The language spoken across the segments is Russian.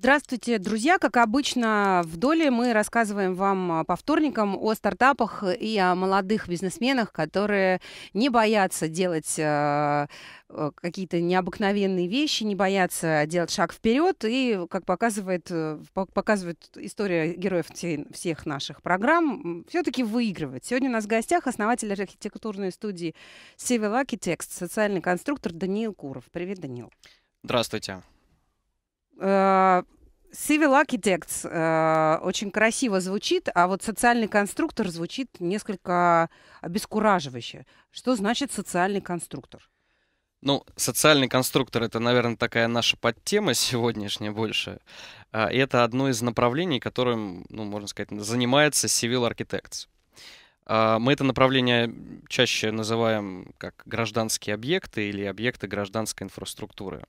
Здравствуйте, друзья. Как обычно, в доле мы рассказываем вам а, по вторникам о стартапах и о молодых бизнесменах, которые не боятся делать э, какие-то необыкновенные вещи, не боятся делать шаг вперед. И, как показывает, э, показывает история героев всех наших программ, все-таки выигрывать. Сегодня у нас в гостях основатель архитектурной студии Civil Architects, социальный конструктор Даниил Куров. Привет, Даниил. Здравствуйте. Э, Civil Architects э, очень красиво звучит, а вот социальный конструктор звучит несколько обескураживающе. Что значит социальный конструктор? Ну, социальный конструктор это, наверное, такая наша подтема сегодняшняя больше. А, и это одно из направлений, которым, ну, можно сказать, занимается Civil Architects. А, мы это направление чаще называем как гражданские объекты или объекты гражданской инфраструктуры.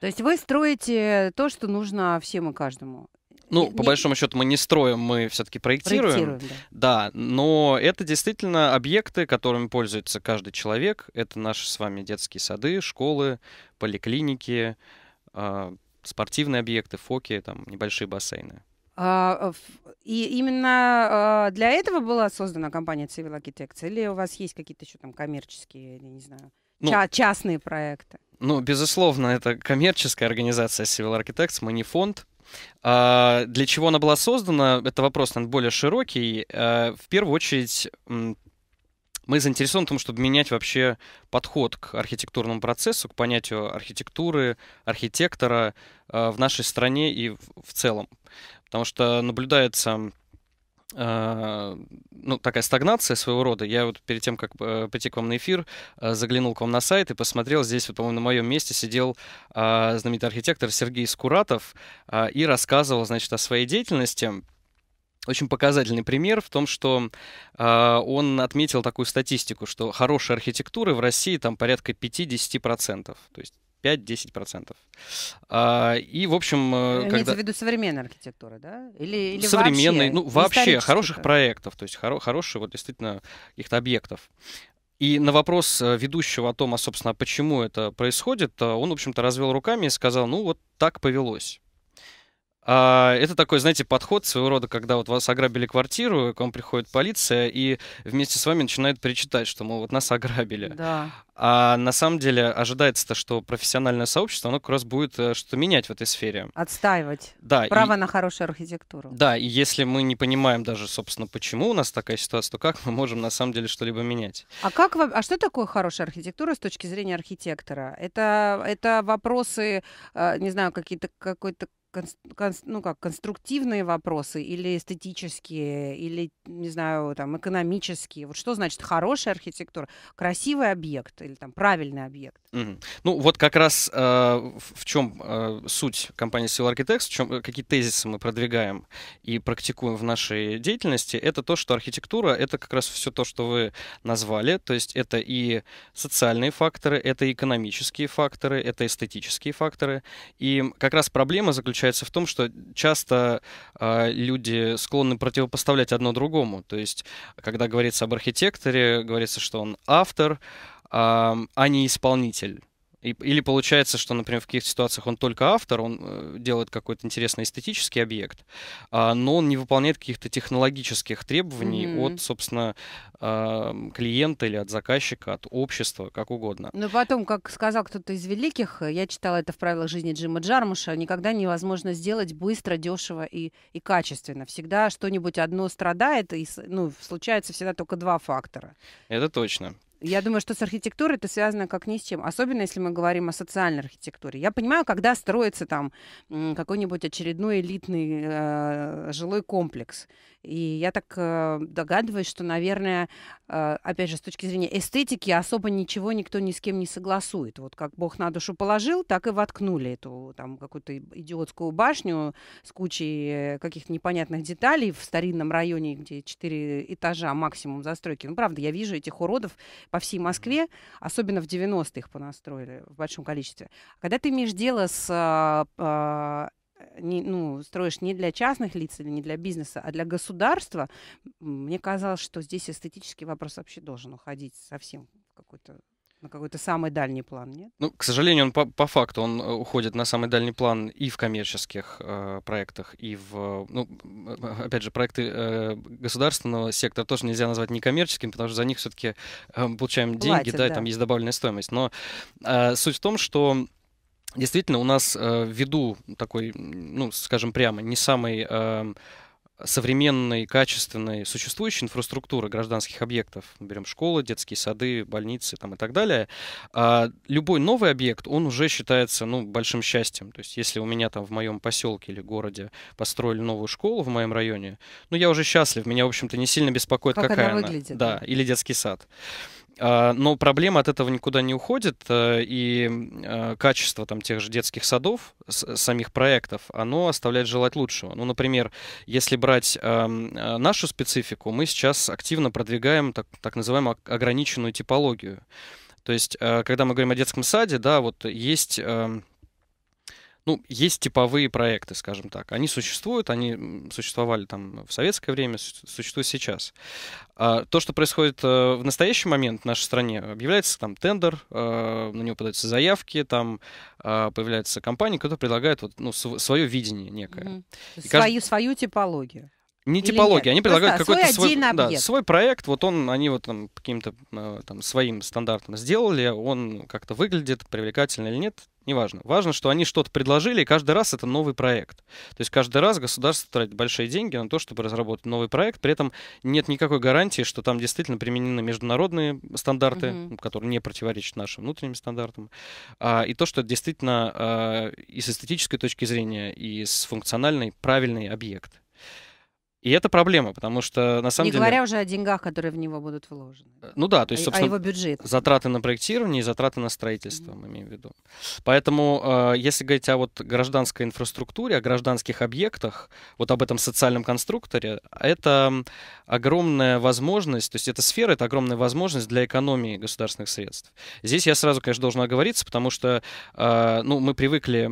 То есть вы строите то, что нужно всем и каждому. Ну, не... по большому счету, мы не строим, мы все-таки проектируем. проектируем да. да, но это действительно объекты, которыми пользуется каждый человек. Это наши с вами детские сады, школы, поликлиники, э, спортивные объекты, фоки, там небольшие бассейны. А, э, и именно а, для этого была создана компания Civil Architects? Или у вас есть какие-то еще там коммерческие, я не знаю, ну, Ча- частные проекты. Ну, безусловно, это коммерческая организация Civil Architects, мы не фонд. А, для чего она была создана, это вопрос, наверное, более широкий. А, в первую очередь, мы заинтересованы в том, чтобы менять вообще подход к архитектурному процессу, к понятию архитектуры, архитектора а, в нашей стране и в целом. Потому что наблюдается а, ну, такая стагнация своего рода. Я вот перед тем, как э, прийти к вам на эфир, а, заглянул к вам на сайт и посмотрел. Здесь, вот, по-моему, на моем месте сидел а, знаменитый архитектор Сергей Скуратов и рассказывал, значит, о своей деятельности очень показательный пример в том, что э, он отметил такую статистику, что хорошей архитектуры в России там порядка 50%. То есть 5-10%. А, и, в общем... Э, э, имеется когда... в виду современная архитектура, да? Или, или Современной, вообще, ну, вообще ну, хороших проектов, то есть хоро- хороших, вот, действительно, каких-то объектов. И на вопрос э, ведущего о том, а, собственно, а почему это происходит, а, он, в общем-то, развел руками и сказал, ну, вот так повелось. А, это такой, знаете, подход своего рода, когда вот вас ограбили квартиру, к вам приходит полиция и вместе с вами начинает перечитать, что, мол, вот нас ограбили. Да. А на самом деле ожидается-то, что профессиональное сообщество, оно как раз будет э, что-то менять в этой сфере. Отстаивать. Да. Право и... на хорошую архитектуру. Да, и если мы не понимаем даже, собственно, почему у нас такая ситуация, то как мы можем на самом деле что-либо менять? А, как, а что такое хорошая архитектура с точки зрения архитектора? Это, это вопросы, э, не знаю, какие-то какой-то конс, конс, ну как конструктивные вопросы или эстетические или не знаю там экономические вот что значит хорошая архитектура красивый объект или там правильный объект ну, вот как раз э, в чем э, суть компании Civil Architects, в чем, э, какие тезисы мы продвигаем и практикуем в нашей деятельности, это то, что архитектура — это как раз все то, что вы назвали, то есть это и социальные факторы, это и экономические факторы, это эстетические факторы. И как раз проблема заключается в том, что часто э, люди склонны противопоставлять одно другому, то есть когда говорится об архитекторе, говорится, что он автор, а не исполнитель. И, или получается, что, например, в каких-то ситуациях он только автор, он э, делает какой-то интересный эстетический объект, а, но он не выполняет каких-то технологических требований mm-hmm. от, собственно, а, клиента или от заказчика, от общества, как угодно. Но ну, потом, как сказал кто-то из великих, э, я читала это в правилах жизни Джима Джармуша, никогда невозможно сделать быстро, дешево и, и качественно. Всегда что-нибудь одно страдает, и ну, случается всегда только два фактора. Это точно. Я думаю, что с архитектурой это связано как ни с чем. Особенно, если мы говорим о социальной архитектуре. Я понимаю, когда строится там какой-нибудь очередной элитный э, жилой комплекс. И я так э, догадываюсь, что, наверное, э, опять же, с точки зрения эстетики особо ничего никто ни с кем не согласует. Вот как Бог на душу положил, так и воткнули эту там какую-то идиотскую башню с кучей э, каких-то непонятных деталей в старинном районе, где четыре этажа максимум застройки. Ну, правда, я вижу этих уродов по всей Москве, особенно в 90-х понастроили в большом количестве. А когда ты имеешь дело с э, не, ну, строишь не для частных лиц или не для бизнеса, а для государства, мне казалось, что здесь эстетический вопрос вообще должен уходить совсем в какой-то на какой-то самый дальний план, нет? Ну, к сожалению, он по, по факту он э, уходит на самый дальний план и в коммерческих э, проектах, и в, ну, опять же, проекты э, государственного сектора тоже нельзя назвать некоммерческим, потому что за них все-таки э, получаем деньги, Платят, да, да, там есть добавленная стоимость. Но э, суть в том, что Действительно, у нас э, ввиду такой, ну, скажем прямо, не самый э, эм, современной, качественной, существующей инфраструктуры гражданских объектов, мы берем школы, детские сады, больницы там, и так далее, а любой новый объект, он уже считается ну, большим счастьем. То есть если у меня там в моем поселке или городе построили новую школу в моем районе, ну я уже счастлив, меня, в общем-то, не сильно беспокоит, как какая она. Выглядит. Да, или детский сад. А, но проблема от этого никуда не уходит, э, и а, качество там тех же детских садов, самих проектов, оно оставляет желать лучшего. Ну, например, если брать а, нашу специфику, мы сейчас активно продвигаем так, так называемую ограниченную типологию. То есть, когда мы говорим о детском саде, да, вот есть ну, есть типовые проекты, скажем так. Они существуют, они существовали там в советское время, существуют сейчас. А, то, что происходит э, в настоящий момент в нашей стране, объявляется там тендер, э, на него подаются заявки, там а, появляются компании, которые предлагают вот, ну, свое видение некое. Mm-hmm. свою, кажд... свою типологию. Не Или типология, они предлагают какой-то свой, свой, да, свой проект, вот он, они вот там каким-то э, там своим стандартом сделали, он как-то выглядит привлекательно или нет, неважно. Важно, что они что-то предложили, и каждый раз это новый проект. То есть каждый раз государство тратит большие деньги на то, чтобы разработать новый проект, при этом нет никакой гарантии, что там действительно применены международные стандарты, угу. которые не противоречат нашим внутренним стандартам, а, и то, что это действительно а, и с эстетической точки зрения, и с функциональной правильный объект. И это проблема, потому что на самом Не деле... Не говоря уже о деньгах, которые в него будут вложены. Э, ну да, то есть, а, а собственно, а его бюджет. затраты на проектирование и затраты на строительство, mm-hmm. мы имеем в виду. Поэтому, э, если говорить о вот гражданской инфраструктуре, о гражданских объектах, вот об этом социальном конструкторе, это огромная возможность, то есть эта сфера — это огромная возможность для экономии государственных средств. Здесь я сразу, конечно, должен оговориться, потому что э, ну, мы привыкли,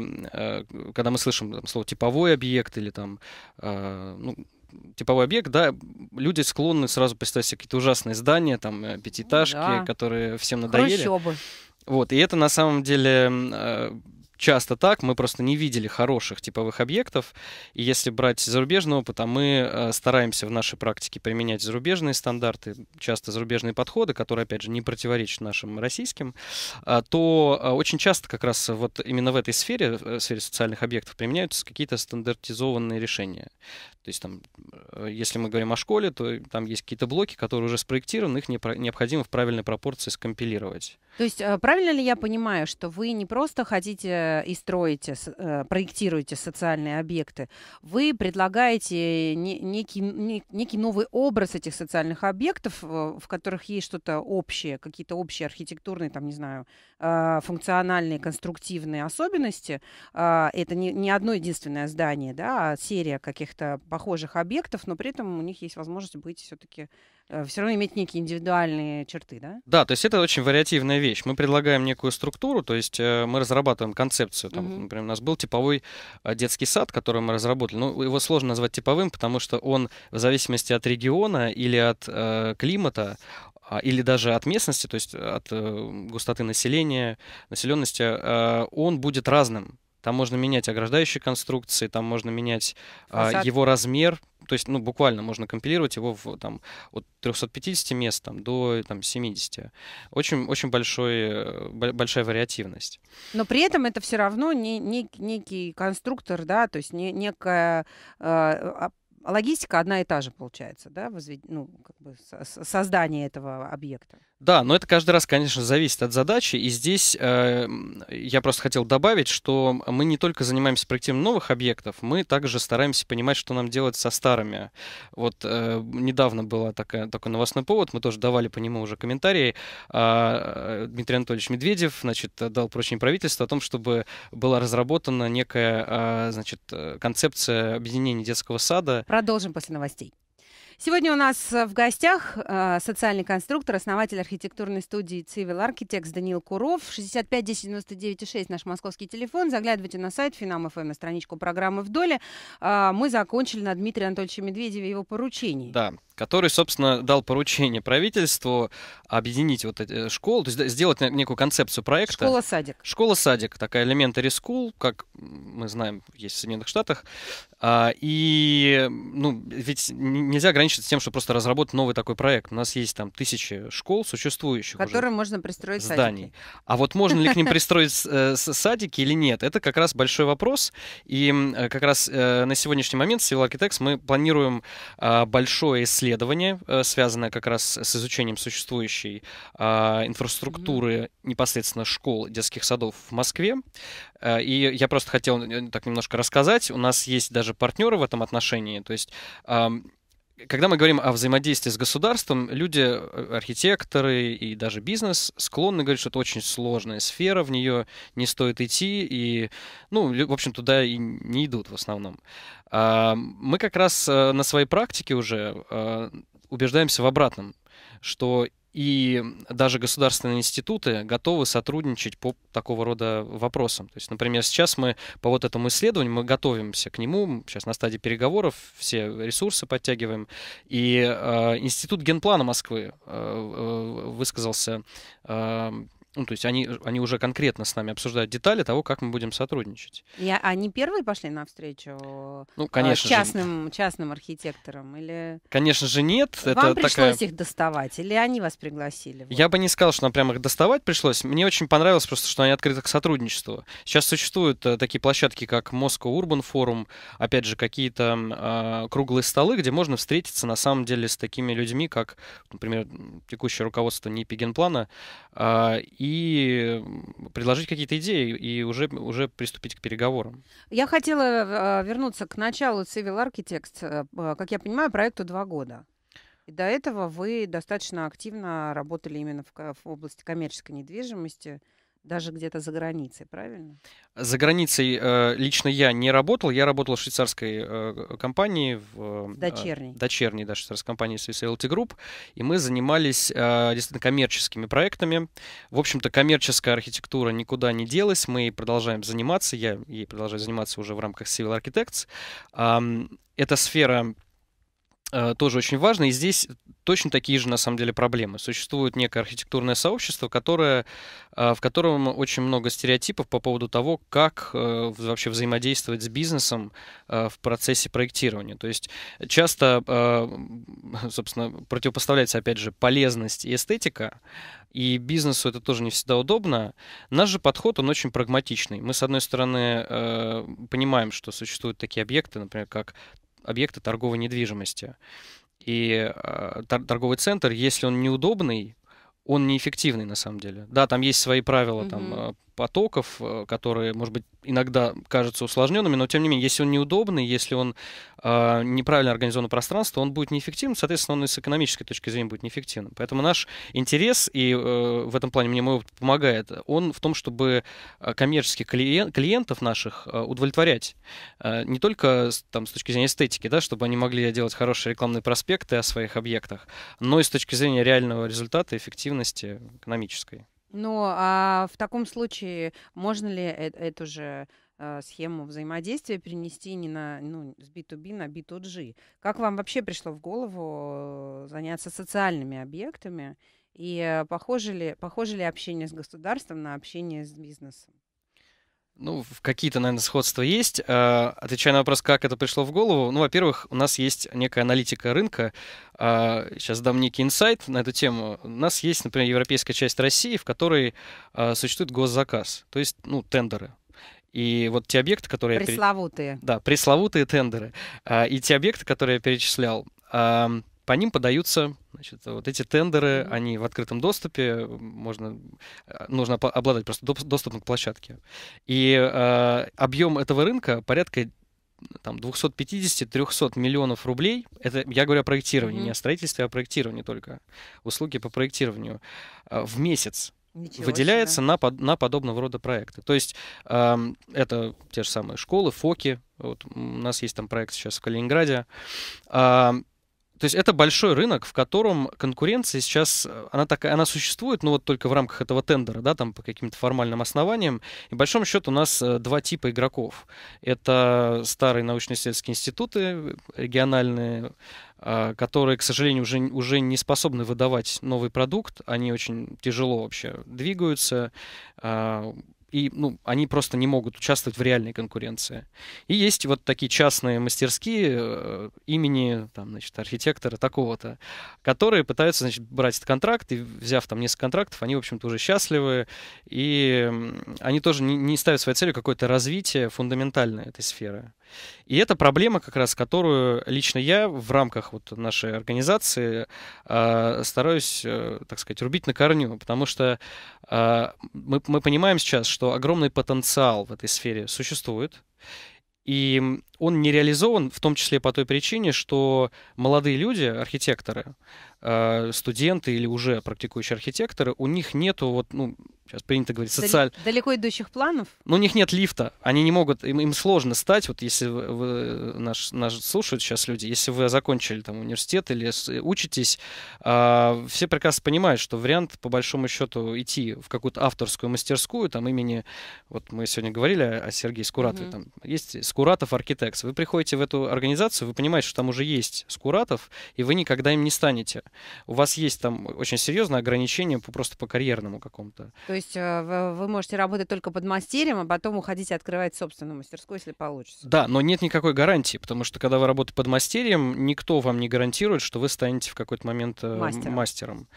когда мы слышим там, слово «типовой объект» или там, ну, типовой объект, да, люди склонны сразу представить себе какие-то ужасные здания, там, э, пятиэтажки, да. которые всем надоели. Хрущобы. Вот, и это на самом деле э, часто так, мы просто не видели хороших типовых объектов. И если брать зарубежный опыт, а мы э, стараемся в нашей практике применять зарубежные стандарты, часто зарубежные подходы, которые, опять же, не противоречат нашим российским, э, то э, очень часто как раз вот именно в этой сфере, в сфере социальных объектов, применяются какие-то стандартизованные решения. То есть там, если мы говорим о школе, то там есть какие-то блоки, которые уже спроектированы, их необходимо в правильной пропорции скомпилировать. То есть э, правильно ли я понимаю, что вы не просто хотите и строите, э, проектируете социальные объекты, вы предлагаете некий, некий новый образ этих социальных объектов, э, в которых есть что-то общее, какие-то общие архитектурные, там, не знаю, функциональные, конструктивные особенности. А, это не, не одно единственное здание, да, а серия каких-то похожих объектов, но при этом у них есть возможность быть все-таки Э, все равно иметь некие индивидуальные черты, да? Да, то есть это очень вариативная вещь. Мы предлагаем некую структуру, то есть э, мы разрабатываем концепцию. Там, угу. Например, у нас был типовой э, детский сад, который мы разработали. Ну, его сложно назвать типовым, потому что он в зависимости от региона или от э, климата а, или даже от местности, то есть от э, густоты населения, населенности, э, он будет разным. Там можно менять ограждающие конструкции, там можно менять э, его размер, то есть, ну, буквально можно компилировать его в, там, от 350 мест там, до там, 70. Очень, очень большой, э, большая вариативность. Но при этом это все равно не, не, некий конструктор, да, то есть не, некая э, а, логистика одна и та же получается, да, возвед... ну, как бы создание этого объекта. Да, но это каждый раз, конечно, зависит от задачи. И здесь э, я просто хотел добавить, что мы не только занимаемся проектированием новых объектов, мы также стараемся понимать, что нам делать со старыми. Вот э, недавно был такой новостной повод, мы тоже давали по нему уже комментарии. А, э, Дмитрий Анатольевич Медведев значит, дал поручение правительству о том, чтобы была разработана некая а, э, значит, концепция объединения детского сада. Продолжим после новостей. Сегодня у нас э, в гостях э, социальный конструктор, основатель архитектурной студии Civil Architects Даниил Куров. 65 10 99 6 наш московский телефон. Заглядывайте на сайт Финам ФМ, на страничку программы в доле. А, мы закончили на Дмитрия Анатольевича Медведева его поручение. Да, который, собственно, дал поручение правительству объединить вот эти э, школы, то есть сделать некую концепцию проекта. Школа-садик. Школа-садик, такая elementary school, как мы знаем, есть в Соединенных Штатах. А, и, ну, ведь нельзя ограничивать ограничиться тем, что просто разработать новый такой проект. У нас есть там тысячи школ существующих. Которые уже можно пристроить зданий. Садики. А вот можно ли к ним пристроить э, садики или нет? Это как раз большой вопрос. И э, как раз э, на сегодняшний момент с Civil Architects мы планируем а, большое исследование, связанное как раз с изучением существующей а, инфраструктуры непосредственно школ, детских садов в Москве. И я просто хотел так немножко рассказать. У нас есть даже партнеры в этом отношении. То есть когда мы говорим о взаимодействии с государством, люди, э, архитекторы и даже бизнес склонны говорить, что это очень сложная сфера, в нее не стоит идти, и, ну, в общем, туда и не идут в основном. А, мы как раз э, на своей практике уже э, убеждаемся в обратном, что и даже государственные институты готовы сотрудничать по такого рода вопросам. То есть, например, сейчас мы по вот этому исследованию, мы готовимся к нему, сейчас на стадии переговоров, все ресурсы подтягиваем. И э, Институт генплана Москвы э, э высказался э, ну, то есть они, они уже конкретно с нами обсуждают детали того, как мы будем сотрудничать. И а они первые пошли на встречу ну, э, конечно частным, же... частным архитекторам? Или... Конечно же нет. Вам это пришлось такая... их доставать или они вас пригласили? Вот. Я бы не сказал, что нам прямо их доставать пришлось. Мне очень понравилось просто, что они открыты к сотрудничеству. Сейчас существуют э, такие площадки, как Moscow Urban Forum, опять же, какие-то э, круглые столы, где можно встретиться на самом деле с такими людьми, как, например, текущее руководство НИПИ Генплана, э, а, и предложить какие-то идеи и уже, уже приступить к переговорам. Я хотела э, вернуться к началу Civil Architects. Э, как я понимаю, проекту два года. И до этого вы достаточно активно работали именно в, в области коммерческой недвижимости – даже где-то за границей, правильно? За границей э, лично я не работал. Я работал в швейцарской э, компании. В, э, э дочерней. Дочерней, да, швейцарской компании Swiss LT Group. И мы занимались э, действительно коммерческими проектами. В общем-то, коммерческая архитектура никуда не делась. Мы продолжаем заниматься. Я ей продолжаю заниматься уже в рамках Civil Architects. эта сфера Э, тоже очень важно. И здесь точно такие же, на самом деле, проблемы. Существует некое архитектурное сообщество, которое, э, в котором очень много стереотипов по поводу того, как э, вообще взаимодействовать с бизнесом в процессе проектирования. То есть часто, собственно, противопоставляется, опять же, полезность и эстетика, и бизнесу это тоже не всегда удобно. Наш же подход, он очень прагматичный. Мы, с одной стороны, понимаем, что существуют такие объекты, например, как объекта торговой недвижимости. И а, торговый центр, если он неудобный, он неэффективный на самом деле. Да, там есть свои правила, угу. там потоков, э, которые, может быть, иногда кажутся усложненными, но тем не менее, если он неудобный, если он э, неправильно организовано пространство, он будет неэффективным, соответственно, он и с экономической точки зрения будет неэффективным. Поэтому наш интерес, и э, в этом плане мне мой опыт помогает, он в том, чтобы э, коммерческих клиент, клиентов наших э, удовлетворять. Э, не только там, с точки зрения эстетики, да, чтобы они могли делать хорошие рекламные проспекты о своих объектах, но и с точки зрения реального результата, эффективности экономической. Ну, а в таком случае можно ли э- эту же э, схему взаимодействия перенести не на, ну, с B2B на B2G? Как вам вообще пришло в голову э, заняться социальными объектами? И э, похоже ли, похоже ли общение с государством на общение с бизнесом? Ну, какие-то, наверное, сходства есть. А, отвечая на вопрос, как это пришло в голову, ну, во-первых, у нас есть некая аналитика рынка. А, сейчас дам некий инсайт на эту тему. У нас есть, например, европейская часть России, в которой а, существует госзаказ, то есть, ну, тендеры. И вот те объекты, которые... Пресловутые. Я пере... Да, пресловутые тендеры. И те объекты, которые я перечислял, по ним подаются значит, вот эти тендеры, mm-hmm. они в открытом доступе, можно, э, нужно обладать просто доступом к площадке. И э, объем этого рынка порядка там 250-300 миллионов рублей. Это я говорю о проектировании, mm-hmm. не о строительстве, а о проектировании только. Услуги по проектированию э, в месяц. Ничего выделяется на, на подобного рода проекты. То есть э, это те же самые школы, ФОКи. Вот у нас есть там проект сейчас в Калининграде. Э, то есть это большой рынок, в котором конкуренция сейчас, э, она такая, она существует, но ну вот только в рамках этого тендера, да, там по каким-то формальным основаниям. И в большом счету у нас э, два типа игроков. Это старые научно-исследовательские институты э, региональные, которые, к сожалению, уже, уже не способны выдавать новый продукт. Они очень тяжело вообще двигаются а, и ну, они просто не могут участвовать в реальной конкуренции. И есть вот такие частные мастерские э, имени там, значит, архитектора такого-то, которые пытаются значит, брать этот контракт, и взяв там несколько контрактов, они, в общем-то, уже счастливы, и они тоже не, не ставят своей целью какое-то развитие фундаментальное этой сферы. И это проблема, как раз которую лично я в рамках вот нашей организации э, стараюсь, э, так сказать, рубить на корню, потому что э, мы, мы понимаем сейчас, что огромный потенциал в этой сфере существует, и он не реализован, в том числе по той причине, что молодые люди, архитекторы, э, студенты или уже практикующие архитекторы, у них нету вот, ну, сейчас принято говорить, социаль... Далеко идущих планов? Ну, у них нет лифта, они не могут, им, им сложно стать, вот если вы, вы, наш, наш слушают сейчас люди, если вы закончили там университет или учитесь, э, все прекрасно понимают, что вариант, по большому счету, идти в какую-то авторскую мастерскую, там имени, вот мы сегодня говорили о Сергее Скуратове, mm-hmm. там есть Скуратов архитектор, секс. Вы приходите в эту организацию, вы понимаете, что там уже есть скуратов, и вы никогда им не станете. У вас есть там очень серьезное ограничение по, просто по карьерному какому-то. То есть э, вы можете работать только под мастерем, а потом уходить и открывать собственную мастерскую, если получится. Да, но нет никакой гарантии, потому что когда вы работаете под мастерием, никто вам не гарантирует, что вы станете в какой-то момент э, мастером. мастером.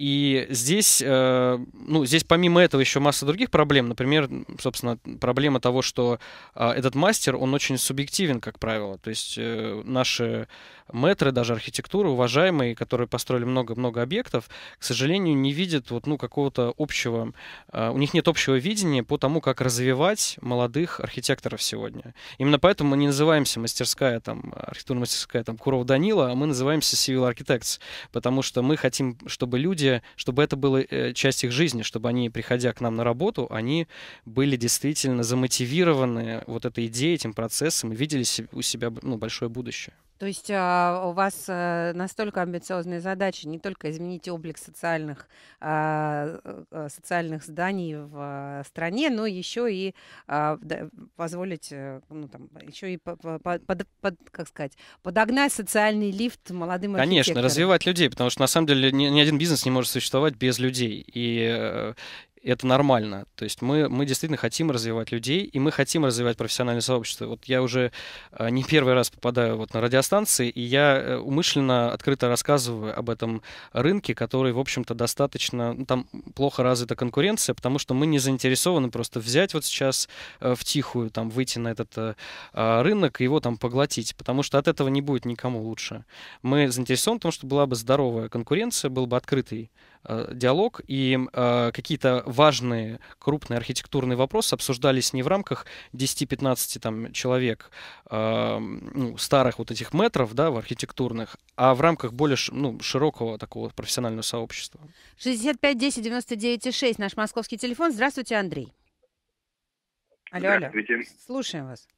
И здесь, э, ну, здесь помимо этого еще масса других проблем. Например, собственно, проблема того, что э, этот мастер, он очень субъективен, как правило. То есть э, наши метры даже архитектуры, уважаемые, которые построили много-много объектов, к сожалению, не видят вот, ну, какого-то общего, э, у них нет общего видения по тому, как развивать молодых архитекторов сегодня. Именно поэтому мы не называемся мастерская, там, архитектурная мастерская, там, Куров Данила, а мы называемся Civil Architects, потому что мы хотим, чтобы люди, чтобы это было э, часть их жизни, чтобы они, приходя к нам на работу, они были действительно замотивированы вот этой идеей, этим процессом и видели у себя ну, большое будущее. То есть а, у вас э, настолько амбициозные задачи не только изменить облик социальных, а, э, э, социальных зданий в стране, но еще и а, позволить, ну, там, еще и по, под, под, как сказать, подогнать социальный лифт молодым Конечно, развивать людей, потому что на самом деле ни, ни один бизнес не может существовать без людей. И это нормально. То есть мы, мы действительно хотим развивать людей, и мы хотим развивать профессиональное сообщество. Вот я уже а, не первый раз попадаю вот на радиостанции, и я э, умышленно открыто рассказываю об этом рынке, который, в общем-то, достаточно... Ну, там плохо развита конкуренция, потому что мы не заинтересованы просто взять вот сейчас э, в тихую, там, выйти на этот э, а, рынок и его там поглотить, потому что от этого не будет никому лучше. Мы заинтересованы в том, что была бы здоровая конкуренция, был бы открытый диалог, и э, какие-то важные крупные архитектурные вопросы обсуждались не в рамках 10-15 там, человек э, ну, старых вот этих метров да, в архитектурных, а в рамках более ну, широкого такого профессионального сообщества. 65 10 99 6 наш московский телефон. Здравствуйте, Андрей. Алло, алло. Слушаем вас.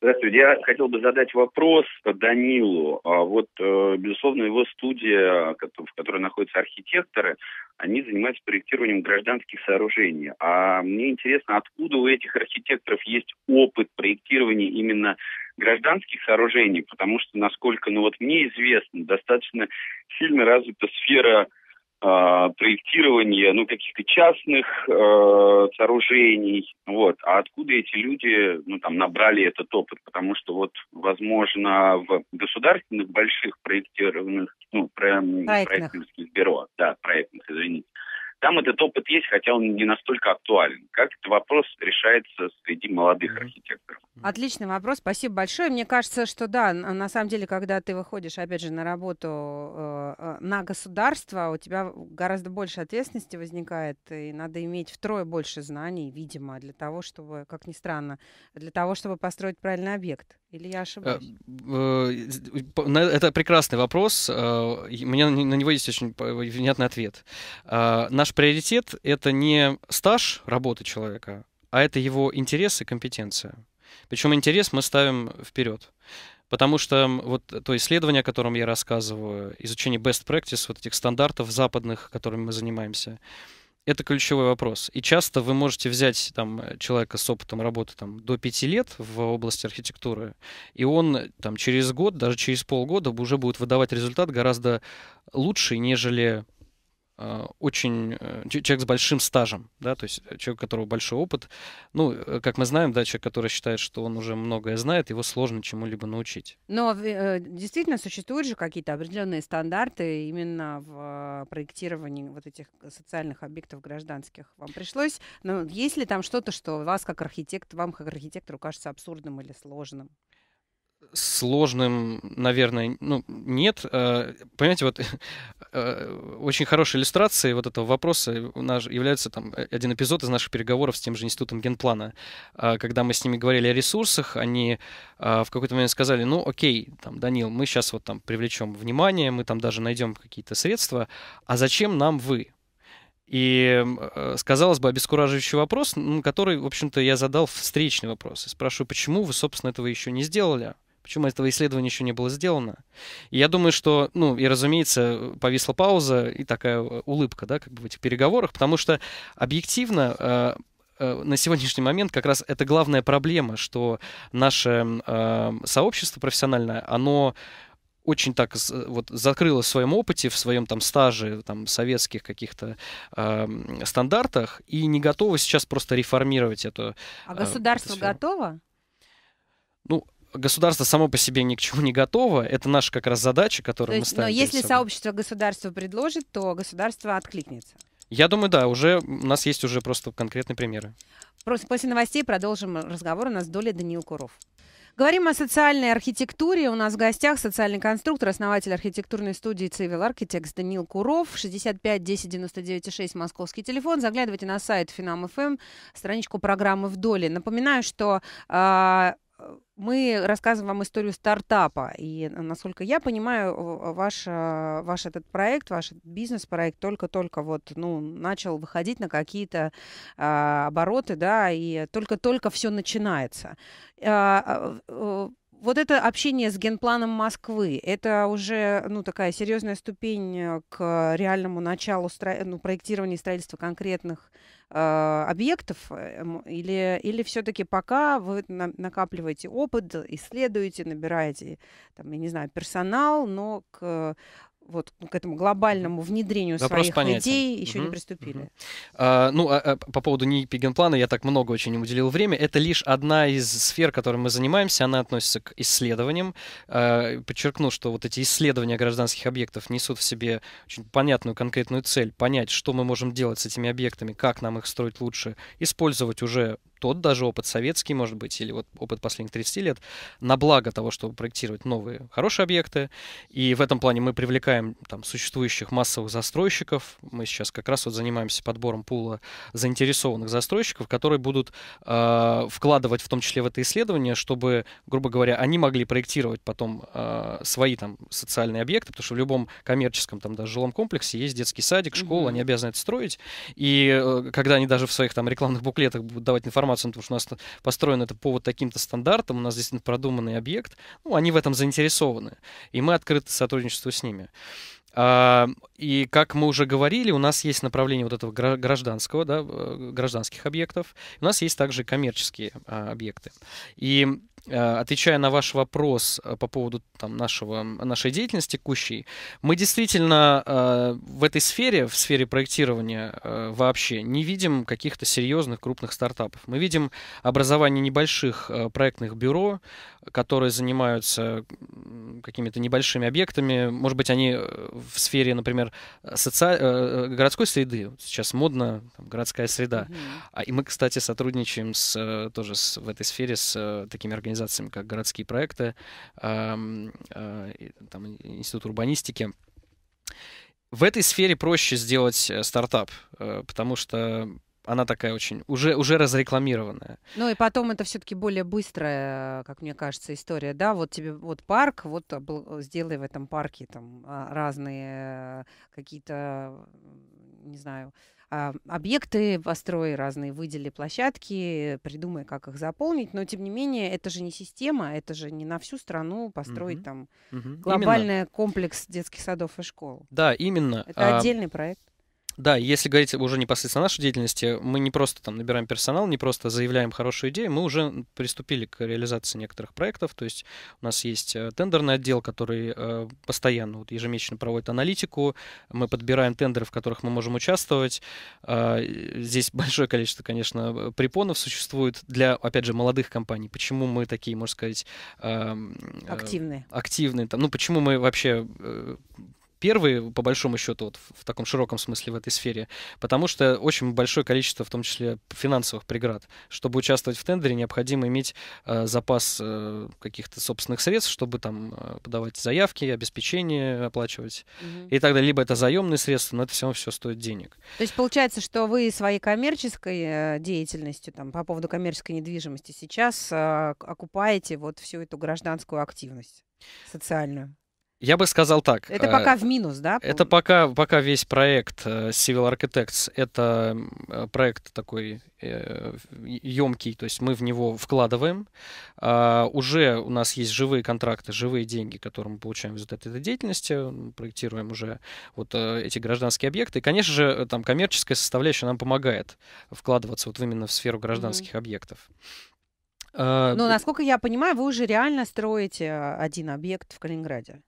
Здравствуйте. Я хотел бы задать вопрос Данилу. А вот, э, безусловно, его студия, в которой находятся архитекторы, они занимаются проектированием гражданских сооружений. А мне интересно, откуда у этих архитекторов есть опыт проектирования именно гражданских сооружений, потому что, насколько, ну вот мне известно, достаточно сильно развита сфера а, проектирования, ну, каких-то частных э, сооружений. Вот. А откуда эти люди ну, там, набрали этот опыт? Потому что, вот, возможно, в государственных больших проектированных, ну, про, проектных. проектных бюро, да, проектных, извините, там этот опыт есть, хотя он не настолько актуален. Как этот вопрос решается среди молодых архитекторов? Отличный вопрос, спасибо большое. Мне кажется, что да, на самом деле, когда ты выходишь, опять же, на работу э, э на государство, у тебя гораздо больше ответственности возникает, и надо иметь втрое больше знаний, видимо, для того, чтобы, как ни странно, для того, чтобы построить правильный объект. Или я э, ошибаюсь? Э, это прекрасный вопрос. У меня на него есть очень внятный ответ. Наш есть приоритет — это не стаж работы человека, а это его интерес и компетенция. Причем интерес мы ставим вперед. Потому что вот то исследование, о котором я рассказываю, изучение best practice, вот этих стандартов западных, которыми мы занимаемся, это ключевой вопрос. И часто вы можете взять там, человека с опытом работы там, до 5 лет в области архитектуры, и он там, через год, даже через полгода уже будет выдавать результат гораздо лучше, нежели а, очень э, человек с большим стажем, да, то есть э, человек, у которого большой опыт. Ну, э, как мы знаем, да, человек, который считает, что он уже многое знает, его сложно чему-либо научить. Но действительно существуют же какие-то определенные стандарты именно в проектировании вот этих социальных объектов гражданских. Вам пришлось, ну, есть ли там что-то, что вас как архитектор, вам как архитектору кажется абсурдным или сложным? сложным, наверное, ну, нет. Э, понимаете, вот э, очень хорошей иллюстрацией вот этого вопроса у нас является там э, один эпизод из наших переговоров с тем же Институтом Генплана. Когда мы с ними говорили о ресурсах, они в какой-то момент сказали, ну, окей, там, Данил, мы сейчас вот там привлечем внимание, мы там даже найдем какие-то средства, а зачем нам вы? И, казалось бы, обескураживающий вопрос, который, в общем-то, я задал встречный вопрос. И спрашиваю, почему вы, собственно, этого еще не сделали? Почему этого исследования еще не было сделано? И я думаю, что, ну, и, разумеется, повисла пауза и такая э, улыбка, да, как бы в этих переговорах, потому что объективно э, э, на сегодняшний момент как раз это главная проблема, что наше э, сообщество профессиональное, оно очень так э, вот закрыла в своем опыте, в своем там стаже, там советских каких-то э, стандартах и не готова сейчас просто реформировать это. Э, а государство э, готово? Ну, государство само по себе ни к чему не готово. Это наша как раз задача, которую то есть, мы ставим. Но если сообщество государства предложит, то государство откликнется. Я думаю, да, уже у нас есть уже просто конкретные примеры. Просто после новостей продолжим разговор. У нас доля Даниил Куров. Говорим о социальной архитектуре. У нас в гостях социальный конструктор, основатель архитектурной студии Civil Architects Данил Куров. 65 10 99 6 московский телефон. Заглядывайте на сайт Финам.ФМ, эм, страничку программы «Вдоль». Напоминаю, что э, мы рассказываем вам историю стартапа. И, насколько я понимаю, ваш, э, ваш этот проект, ваш бизнес-проект только-только вот, ну, начал выходить на какие-то э, обороты, да, и только-только все начинается. А, а, э, э, вот это общение с генпланом Москвы, это уже ну, такая серьезная ступень э, к реальному началу стро... ну, проектирования и строительства конкретных э, объектов? Э, или, или все-таки пока вы на, накапливаете опыт, исследуете, набираете, там, я не знаю, персонал, но к вот к этому глобальному внедрению Вопрос своих понятен. идей еще угу. не приступили. Угу. А, ну, а, а, по поводу НИИП генплана я так много очень уделил время. Это лишь одна из сфер, которой мы занимаемся. Она относится к исследованиям. А, подчеркну, что вот эти исследования гражданских объектов несут в себе очень понятную конкретную цель. Понять, что мы можем делать с этими объектами, как нам их строить лучше, использовать уже тот даже опыт советский, может быть, или вот опыт последних 30 лет, на благо того, чтобы проектировать новые хорошие объекты. И в этом плане мы привлекаем там существующих массовых застройщиков. Мы сейчас как раз вот занимаемся подбором пула заинтересованных застройщиков, которые будут э, вкладывать в том числе в это исследование, чтобы, грубо говоря, они могли проектировать потом э, свои там социальные объекты, потому что в любом коммерческом там даже жилом комплексе есть детский садик, школа, mm-hmm. они обязаны это строить. И э, когда они даже в своих там рекламных буклетах будут давать информацию информацию, потому что у нас построен это по вот таким-то стандартам, у нас здесь продуманный объект, ну, они в этом заинтересованы, и мы открыты сотрудничеству с ними. А, и как мы уже говорили, у нас есть направление вот этого гражданского, да, э, гражданских объектов. У нас есть также коммерческие а, объекты. И Э, отвечая на ваш вопрос э, по поводу там, нашего, нашей деятельности текущей, мы действительно э, в этой сфере, в сфере проектирования вообще, не видим каких-то серьезных крупных стартапов. Мы видим образование небольших проектных бюро, которые занимаются какими-то небольшими объектами. Может быть, они э, в сфере, например, соци... Э, э, городской среды. Сейчас модно там, городская среда. Mm-hmm. А, и мы, кстати, сотрудничаем с, тоже с, в этой сфере с такими организациями, как городские проекты, э, э, там, Институт урбанистики. В этой сфере проще сделать стартап, потому что она такая очень уже уже разрекламированная. Ну и потом это все-таки более быстрая, как мне кажется, история, да? Вот тебе вот парк, вот а, сделай в этом парке там а, разные э, какие-то, не знаю, а, объекты построй разные, выдели площадки, придумай, как их заполнить. Но тем не менее, это же не система, это же не на всю страну построить угу. там угу. глобальный именно. комплекс детских садов и школ. Да, именно. Это а... отдельный проект. Да, если говорить уже непосредственно о нашей деятельности, мы не просто там набираем персонал, не просто заявляем хорошую идею, мы уже приступили к реализации некоторых проектов, то есть у нас есть э, тендерный отдел, который э, постоянно, вот, ежемесячно проводит аналитику, мы подбираем тендеры, в которых мы можем участвовать. Э, здесь большое количество, конечно, препонов существует для, опять же, молодых компаний. Почему мы такие, можно сказать... Эм, активные. Активные. Там, ну, почему мы вообще первые, по большому счету, вот в таком широком смысле в этой сфере, потому что очень большое количество, в том числе, финансовых преград. Чтобы участвовать в тендере, необходимо иметь э, запас э, каких-то собственных средств, чтобы там э, подавать заявки, обеспечение оплачивать угу. и так далее. Либо это заемные средства, но это все равно все стоит денег. То есть получается, что вы своей коммерческой э, деятельностью, там, по поводу коммерческой недвижимости сейчас э, окупаете вот всю эту гражданскую активность социальную? Я бы сказал так. Это э, пока в минус, да? Это пока, пока весь проект э, Civil Architects, это э, проект такой емкий, то есть мы в него вкладываем. А, уже у нас есть живые контракты, живые деньги, которые мы получаем в результате этой деятельности, проектируем уже вот эти гражданские объекты. И, конечно же, там коммерческая составляющая нам помогает вкладываться вот именно в сферу гражданских mm-hmm. объектов. Но, ну, а, насколько я понимаю, вы уже реально строите один объект в Калининграде.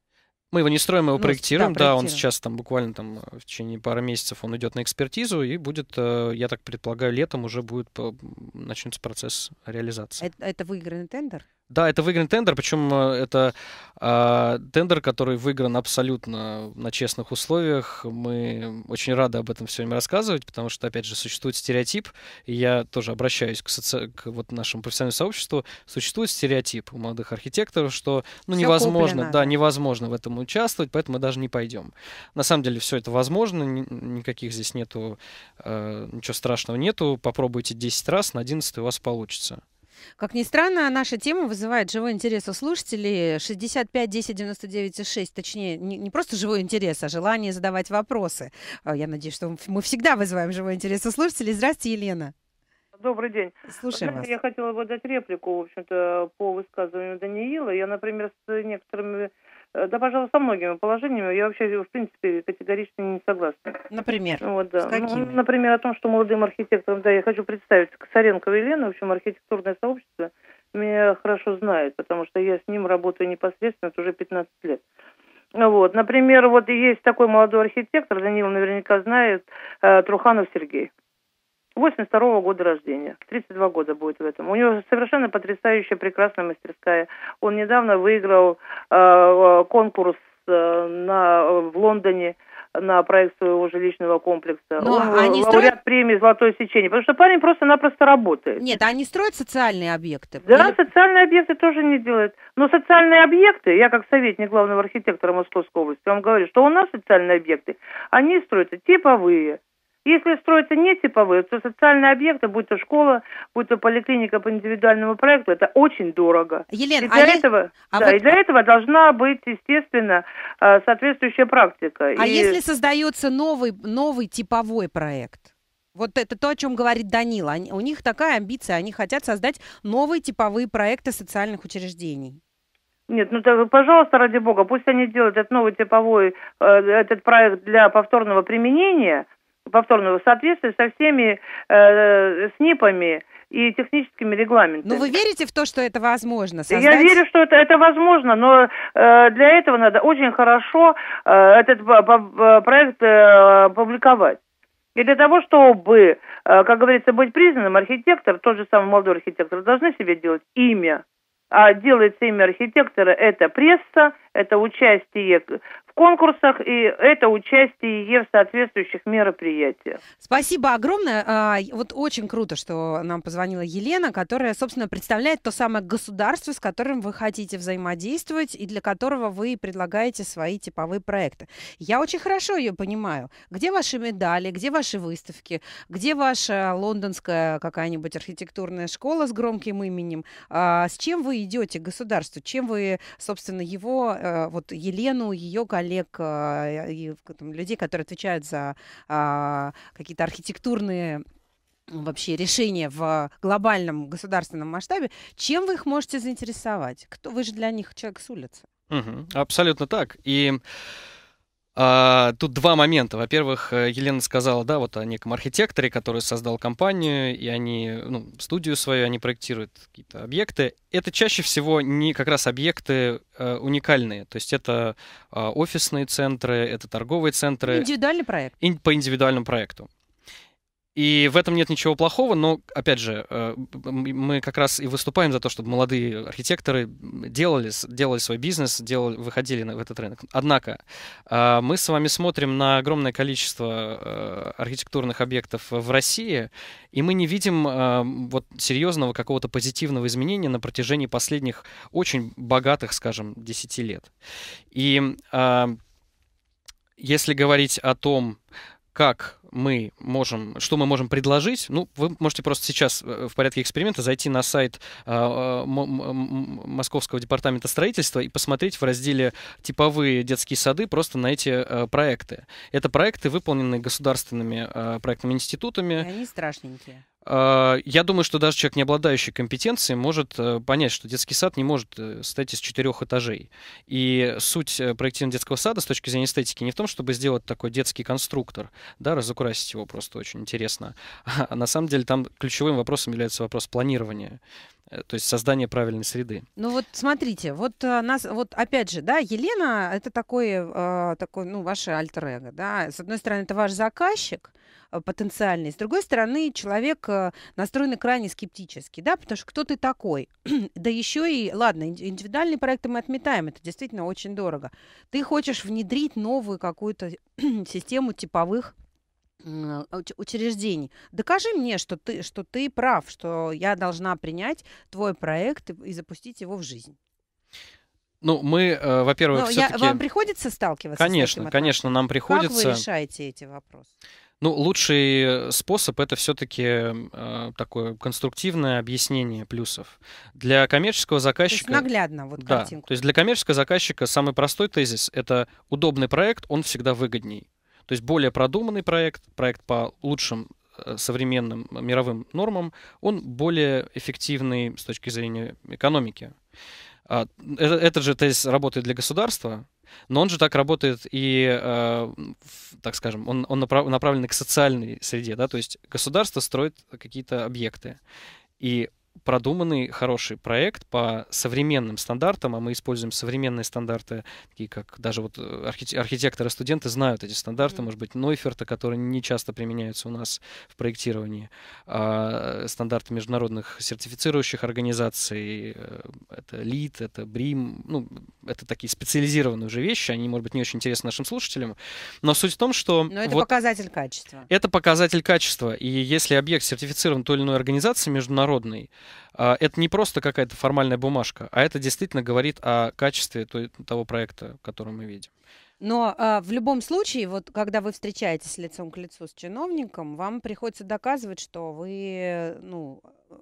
Мы его не строим, мы его ну, проектируем. Да, проектируем. да, он сейчас там буквально там э, в течение пары месяцев он идет на экспертизу и будет, э, я так предполагаю, летом уже будет э, начнется процесс реализации. Это, это выигранный тендер? Да, это выигранный тендер, причем э, это э, тендер, который выигран абсолютно на честных условиях. Мы очень рады об этом все время рассказывать, потому что, опять же, существует стереотип, и я тоже обращаюсь к, соци... к вот нашему профессиональному сообществу, существует стереотип у молодых архитекторов, что ну, невозможно, куплено. да, невозможно в этом участвовать, поэтому мы даже не пойдем. На самом деле все это возможно, никаких здесь нету, э, ничего страшного нету, попробуйте 10 раз, на 11 у вас получится. Как ни странно, наша тема вызывает живой интерес у слушателей. 65 10 99 6, точнее, не, не просто живой интерес, а желание задавать вопросы. Э, я надеюсь, что мы всегда вызываем живой интерес у слушателей. Здравствуйте, Елена. Добрый день. Слушаем Знаете, вас. Я хотела бы дать реплику, в общем-то, по высказыванию Даниила. Я, например, с некоторыми Э, да, пожалуй, со многими положениями я вообще, в принципе, категорично не согласна. Например? Вот, да. С ну, какими? Ну, например, о том, что молодым архитекторам, да, я хочу представить Косаренкова Елена. в общем, архитектурное сообщество меня хорошо знает, потому что я с ним работаю непосредственно уже 15 лет. Вот, например, вот есть такой молодой архитектор, Данил наверняка знает, э, Труханов Сергей. 82 года рождения. 32 года будет в этом. У него совершенно потрясающая, прекрасная мастерская. Он недавно выиграл э, э, конкурс э, на, в Лондоне на проект своего жилищного комплекса. Но Он они лауреат строят... премии «Золотое сечение», потому что парень просто-напросто работает. Нет, а они строят социальные объекты. Да, Или... социальные объекты тоже не делают. Но социальные объекты, я как советник главного архитектора Московской области вам говорю, что у нас социальные объекты, они строятся типовые, если строятся не типовые, то социальные объекты, будь то школа, будь то поликлиника по индивидуальному проекту, это очень дорого. Елена, и а для а этого, а да, вот... и для этого должна быть, естественно, э, соответствующая практика. А и... если создается новый, новый типовой проект? Вот это то, о чем говорит Данила. Они, у них такая амбиция, они хотят создать новые типовые проекты социальных учреждений. Нет, ну так, пожалуйста, ради бога, пусть они делают этот новый типовой, э, этот проект для повторного применения, повторного соответствия со всеми э, СНИПами и техническими регламентами. Но ну, вы верите в то, что это возможно? Создать... Я верю, что это, это возможно, но э, для этого надо очень хорошо э, этот э, проект э, публиковать. И для того, чтобы, э, как говорится, быть признанным, архитектор, тот же самый молодой архитектор, должны себе делать имя. А делается имя архитектора – это пресса, это участие конкурсах и это участие в соответствующих мероприятиях. Спасибо огромное. А, вот очень круто, что нам позвонила Елена, которая, собственно, представляет то самое государство, с которым вы хотите взаимодействовать и для которого вы предлагаете свои типовые проекты. Я очень хорошо ее понимаю. Где ваши медали, где ваши выставки, где ваша лондонская какая-нибудь архитектурная школа с громким именем, а, с чем вы идете к государству, чем вы, собственно, его, э, вот Елену, ее коллегу коллег э, и там, людей, которые отвечают за а, какие-то архитектурные вообще решения в глобальном государственном масштабе, чем вы их можете заинтересовать? Кто вы же для них человек с улицы? Угу, абсолютно так. И а, тут два момента. Во-первых, э, Елена сказала, да, вот о неком архитекторе, который создал компанию, и они, ну, студию свою, они проектируют какие-то объекты. Это чаще всего не как раз объекты э, уникальные. То есть это а, офисные центры, это торговые центры. Индивидуальный проект. по индивидуальному проекту. И в этом нет ничего плохого, но, опять же, э, мы как раз и выступаем за то, чтобы молодые архитекторы делали, делали свой бизнес, делали, выходили на этот рынок. Однако э, мы с вами смотрим на огромное количество э, архитектурных объектов в России, и мы не видим вот серьезного какого-то позитивного изменения на протяжении последних очень богатых, скажем, 10 лет. И если говорить о том, как мы можем, что мы можем предложить, ну, вы можете просто сейчас э, в порядке эксперимента зайти на сайт э, э Московского департамента строительства и посмотреть в разделе «Типовые детские сады» просто на эти э, проекты. Это проекты, выполненные государственными э, проектными институтами. И они страшненькие. Э, я думаю, что даже человек, не обладающий компетенцией, может э, понять, что детский сад не может э, стать из четырех этажей. И суть проектирования детского сада с точки зрения эстетики не в том, чтобы сделать такой детский конструктор, да, разукрасить его просто очень интересно. А на самом деле там ключевым вопросом является вопрос планирования то есть создание правильной среды. Ну вот смотрите, вот нас, вот опять же, да, Елена, это такое, э, такой, ну, ваше альтер -эго, да. С одной стороны, это ваш заказчик, Э, потенциальный. С другой стороны, человек э, настроен крайне скептически, да, потому что кто ты такой? да еще и, ладно, индивидуальные проекты мы отметаем, это действительно очень дорого. Ты хочешь внедрить новую какую-то систему типовых учреждений. Докажи мне, что ты, что ты прав, что я должна принять твой проект и запустить его в жизнь. Ну, мы, э, во-первых, все-таки... Вам приходится сталкиваться конечно, с этим? Конечно, конечно, нам приходится. Как вы решаете эти вопросы? Ну, лучший способ это все-таки э, а, такое конструктивное объяснение плюсов. Для коммерческого заказчика... То есть наглядно вот да, То есть для коммерческого заказчика самый простой тезис — это удобный проект, он всегда выгодней. То есть более продуманный проект, проект по лучшим э, современным мировым нормам, он более эффективный с точки зрения экономики. А, э, этот же тезис работает для государства, но он же так работает и, э, так скажем, он, он направ, направлен к социальной среде, да, то есть государство строит какие-то объекты. И продуманный хороший проект по современным стандартам, а мы используем современные стандарты, такие как даже вот э, архитекторы, студенты знают эти стандарты, mm-hmm. может быть, Нойферта, которые не часто применяются у нас в проектировании, а э, стандарты международных сертифицирующих организаций, э, это ЛИД, это БРИМ, ну, это такие специализированные уже вещи, они, может быть, не очень интересны нашим слушателям, но суть в том, что... Но это вот показатель качества. Это показатель качества, и если объект сертифицирован той или иной организацией международной, а, это не просто какая-то формальная бумажка, а это действительно говорит о качестве той, того проекта, который мы видим. Но э, в любом случае, вот когда вы встречаетесь лицом к лицу с чиновником, вам приходится доказывать, что вы ну, э,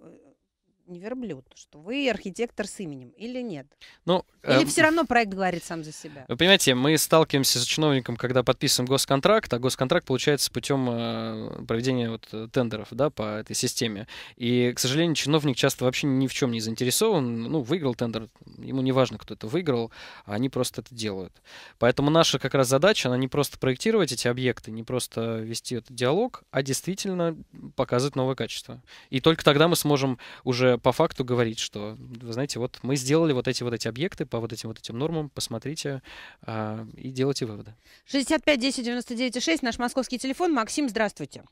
не верблюд, что вы архитектор с именем или нет? Ну, или э, эм, все равно проект говорит сам за себя? Вы понимаете, мы сталкиваемся с чиновником, когда подписываем госконтракт, а госконтракт получается путем э, проведения вот, э, тендеров да, по этой системе. И, к сожалению, чиновник часто вообще ни в чем не заинтересован. Ну, выиграл тендер, ему не важно, кто это выиграл, а они просто это делают. Поэтому наша как раз задача, она не просто проектировать эти объекты, не просто вести этот диалог, а действительно показывать новое качество. И только тогда мы сможем уже по факту говорить, что, вы знаете, вот мы сделали вот эти вот эти объекты по вот этим вот этим нормам, посмотрите э, и делайте выводы. 65 10 99 6, наш московский телефон. Максим, здравствуйте.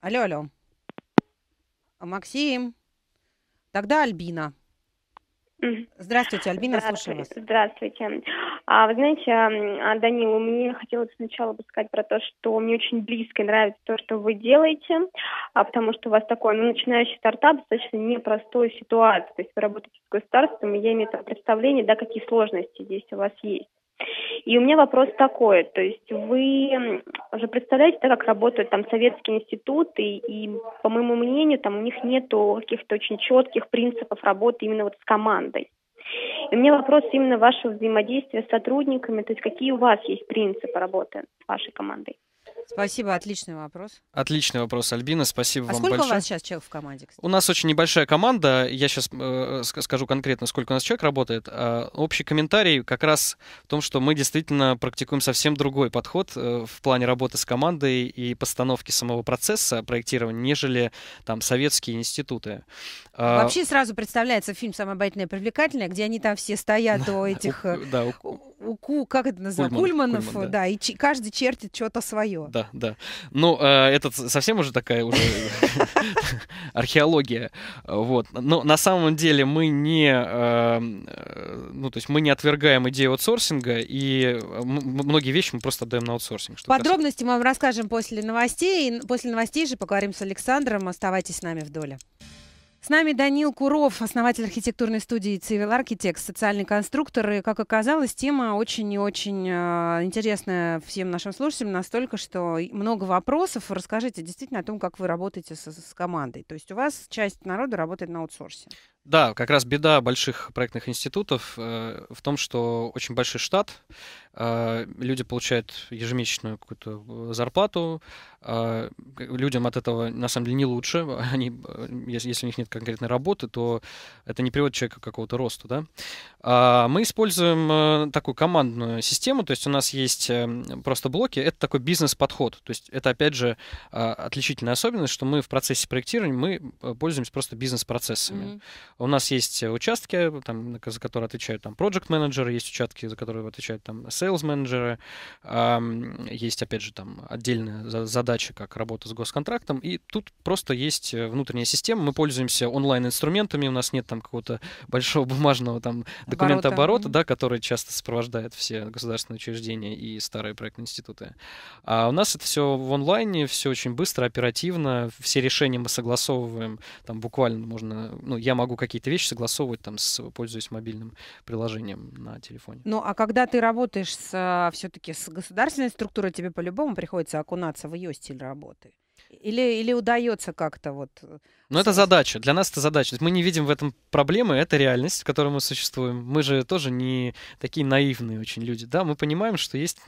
Алло, алло. Максим. Тогда Альбина. Здравствуйте, Альбина, Здравствуйте. слушаю вас. Здравствуйте. А, вы знаете, а, Данил, мне хотелось сначала бы сказать про то, что мне очень близко и нравится то, что вы делаете, а, потому что у вас такой ну, начинающий стартап достаточно непростой ситуации. То есть вы работаете с государством, и я имею представление, да, какие сложности здесь у вас есть. И у меня вопрос такой, то есть вы уже представляете, да, как работают там советские институты, и, по моему мнению, там у них нету каких-то очень четких принципов работы именно вот с командой. И у меня вопрос именно вашего взаимодействия с сотрудниками, то есть какие у вас есть принципы работы с вашей командой? Спасибо, отличный вопрос. Отличный вопрос, Альбина, спасибо а вам сколько большое. сколько у вас сейчас человек в команде? Кстати? У нас очень небольшая команда, я сейчас э, скажу конкретно, сколько у нас человек работает. А общий комментарий как раз в том, что мы действительно практикуем совсем другой подход э, в плане работы с командой и постановки самого процесса проектирования, нежели там советские институты. А Вообще сразу представляется фильм «Самое обаятельное и привлекательное», где они там все стоят до этих... Э, да, у, как это называется? Кульман, Кульманов, Кульман, да. да, и ч- каждый чертит что-то свое. Да, да. Ну, э, это совсем уже такая уже археология. Вот. Но на самом деле мы не, эм, э, ну, то есть мы не отвергаем идею аутсорсинга, и э, многие вещи мы просто отдаем на аутсорсинг. Подробности мы вам расскажем после новостей. и После новостей же поговорим с Александром. Оставайтесь с нами в доле. С нами Данил Куров, основатель архитектурной студии Civil Architects, социальный конструктор. И, как оказалось, тема очень и очень а, интересная всем нашим слушателям, настолько, что много вопросов. Расскажите действительно о том, как вы работаете с, с командой. То есть у вас часть народа работает на аутсорсе. Да, как раз беда больших проектных институтов э, в том, что очень большой штат, э, люди получают ежемесячную какую-то зарплату, э, людям от этого на самом деле не лучше, они, если, если у них нет конкретной работы, то это не приводит человека к какого то росту, да. А мы используем э, такую командную систему, то есть у нас есть эм, просто блоки, это такой бизнес-подход, то есть это опять же э, отличительная особенность, что мы в процессе проектирования мы э, пользуемся просто бизнес-процессами. Mm-hmm у нас есть э, участки, э, там, за которые отвечают там project менеджеры есть участки, за которые отвечают там sales менеджеры есть, опять же, там отдельная задача, как работа с госконтрактом, и тут просто есть э, внутренняя система, мы пользуемся онлайн-инструментами, у нас нет там какого-то большого бумажного там документа оборота, да, который часто сопровождает все государственные учреждения и старые проектные институты. А у нас это все в онлайне, все очень быстро, оперативно, все решения мы согласовываем, там буквально можно, ну, я могу как какие-то вещи согласовывать там с пользуясь мобильным приложением на телефоне. Ну, а когда ты работаешь с, а, все-таки с государственной структурой, тебе по-любому приходится окунаться в ее стиль работы. Или, или удается как-то вот... ну это задача. Для нас это задача. Мы не видим в этом проблемы, это реальность, в которой мы существуем. Мы же тоже не такие наивные очень люди. Да, мы понимаем, что есть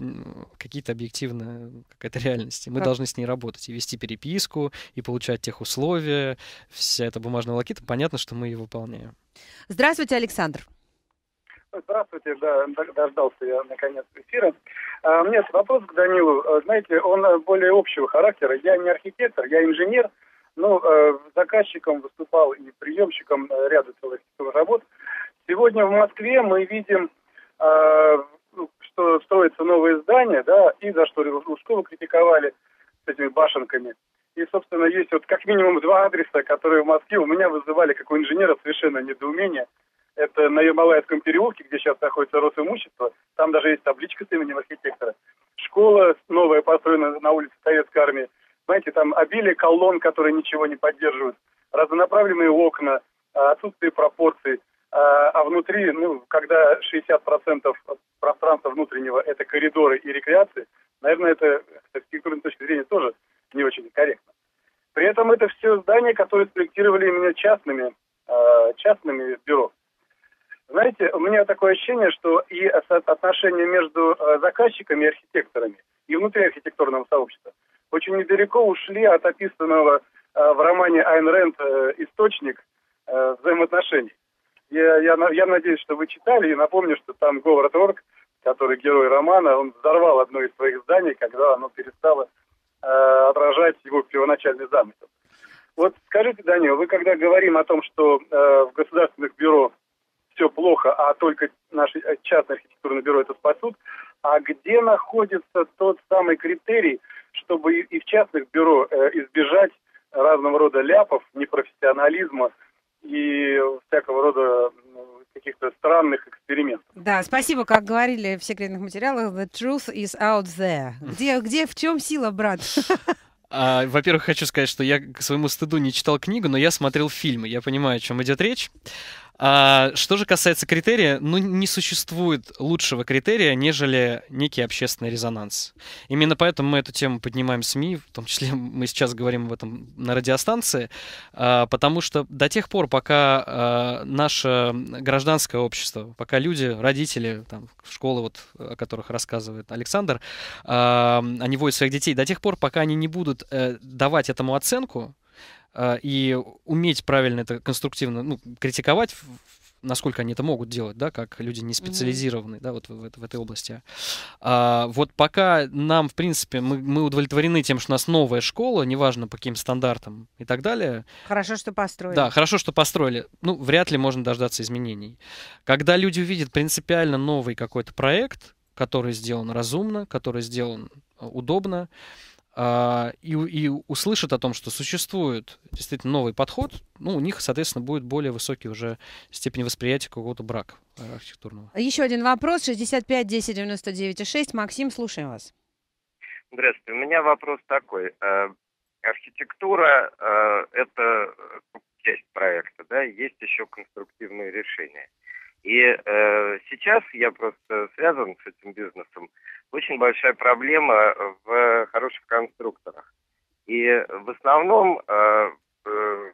какие-то объективные, какая-то реальность. И мы как? должны с ней работать и вести переписку, и получать тех условия. Вся эта бумажная лакита, понятно, что мы ее выполняем. Здравствуйте, Александр. Здравствуйте, да, дождался я наконец эфира. А, нет, вопрос к Данилу. Э, знаете, он э, более общего характера. Я не архитектор, я инженер. Ну, заказчиком выступал и приемщиком ряда целых работ. Сегодня в Москве мы видим, что строятся новые здания, да, и за что Лужкова критиковали с этими башенками. И, собственно, есть вот как минимум два адреса, которые в Москве у меня вызывали, как у инженера, совершенно недоумение – это на Ермолаевском переулке, где сейчас находится Росимущество. Там даже есть табличка с именем архитектора. Школа новая построена на улице Советской армии. Знаете, там обилие колонн, которые ничего не поддерживают. Разнонаправленные окна, а, отсутствие пропорций. А, а внутри, ну, когда 60% пространства внутреннего – это коридоры и рекреации, наверное, это с архитектурной точки зрения тоже не очень корректно. При этом это все здания, которые спроектировали именно частными, а, частными бюро. Знаете, у меня такое ощущение, что и отношения между э, заказчиками и архитекторами, и внутри архитектурного сообщества, очень недалеко ушли от описанного э, в романе Айн Рэнд э, «Источник» взаимоотношений. Я, я, я надеюсь, что вы читали, и напомню, что там Говард Орк, который герой романа, он взорвал одно из своих зданий, когда оно перестало э, отражать его первоначальный замысел. Вот скажите, Данил, вы когда говорим о том, что э, в государственных бюро все плохо, а только наши э, частные архитектурные бюро это спасут, а где находится тот самый критерий, чтобы и в частных бюро э, избежать разного рода ляпов, непрофессионализма и всякого рода ну, каких-то странных экспериментов. Да, спасибо, как говорили в секретных материалах, the truth is out there. Где, где, в чем сила, брат? А, во-первых, хочу сказать, что я к своему стыду не читал книгу, но я смотрел фильмы. Я понимаю, о чем идет речь. А, что же касается критерия, ну не существует лучшего критерия, нежели некий общественный резонанс. Именно поэтому мы эту тему поднимаем в СМИ, в том числе мы сейчас говорим об этом на радиостанции, а, потому что до тех пор, пока а, наше гражданское общество, пока люди, родители, там, школы, вот, о которых рассказывает Александр, а, они водят своих детей, до тех пор, пока они не будут э, давать этому оценку, Э, и уметь правильно это конструктивно ну, критиковать, насколько они это могут делать, да, как люди не специализированные, mm-hmm. да, вот в, в, в этой области. А, вот пока нам, в принципе, мы, мы удовлетворены тем, что у нас новая школа, неважно по каким стандартам и так далее. Хорошо, что построили. Да, хорошо, что построили. Ну, вряд ли можно дождаться изменений. Когда люди увидят принципиально новый какой-то проект, который сделан разумно, который сделан э, удобно, а, и, и услышат о том, что существует действительно новый подход, ну, у них, соответственно, будет более высокий уже степень восприятия какого-то брака а, архитектурного. Еще один вопрос. 65 10 99 6. Максим, слушаем вас. Здравствуйте. У меня вопрос такой. Э, архитектура э, – это часть проекта, да, есть еще конструктивные решения. И э, сейчас я просто связан с этим бизнесом. Очень большая проблема э, в хороших конструкторах. И в основном э, э,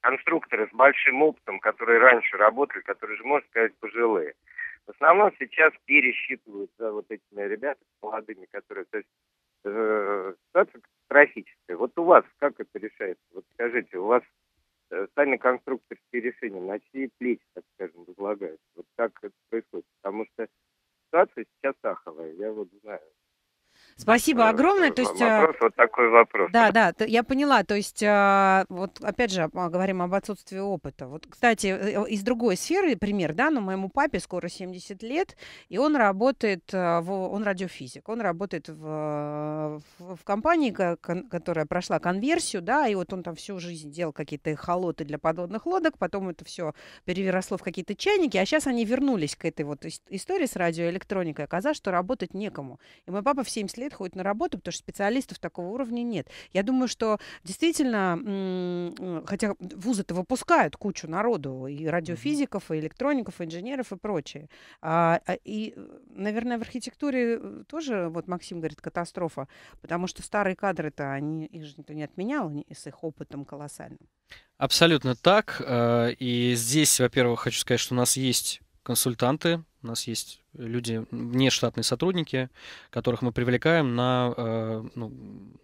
конструкторы с большим опытом, которые раньше работали, которые же, можно сказать, пожилые, в основном сейчас пересчитывают за вот этими ребятами молодыми, которые... То есть э, ситуация катастрофическая. Вот у вас как это решается? Вот скажите, у вас Э, сами конструкторские решения, на чьи плечи, так скажем, возлагаются. Вот как это происходит? Потому что ситуация сейчас аховая, я вот знаю. Спасибо огромное. То есть, э, вопрос, вот такой вопрос. Да, да, я поняла. То есть, э, вот опять же, а, говорим об отсутствии опыта. Вот, кстати, э, из другой сферы пример, да, но моему папе скоро 70 лет, и он работает, в, он радиофизик, он работает в, в компании, которая прошла конверсию, да, и вот он там всю жизнь делал какие-то холоты для подводных лодок, потом это все переросло в какие-то чайники, а сейчас они вернулись к этой вот истории с радиоэлектроникой, оказалось, что работать некому. И мой папа в 70 лет лет ходят на работу, потому что специалистов такого уровня нет. Я думаю, что действительно, э, хотя вузы-то выпускают кучу народу, и радиофизиков, и электроников, и инженеров, и прочее. А, а, и, э, наверное, в архитектуре э, тоже, вот Максим говорит, катастрофа, потому что старые кадры-то, они, их же никто не отменял, с их опытом колоссальным. Абсолютно так. И здесь, во-первых, хочу сказать, что у нас есть консультанты, у нас есть люди, внештатные сотрудники, которых мы привлекаем на, э, ну,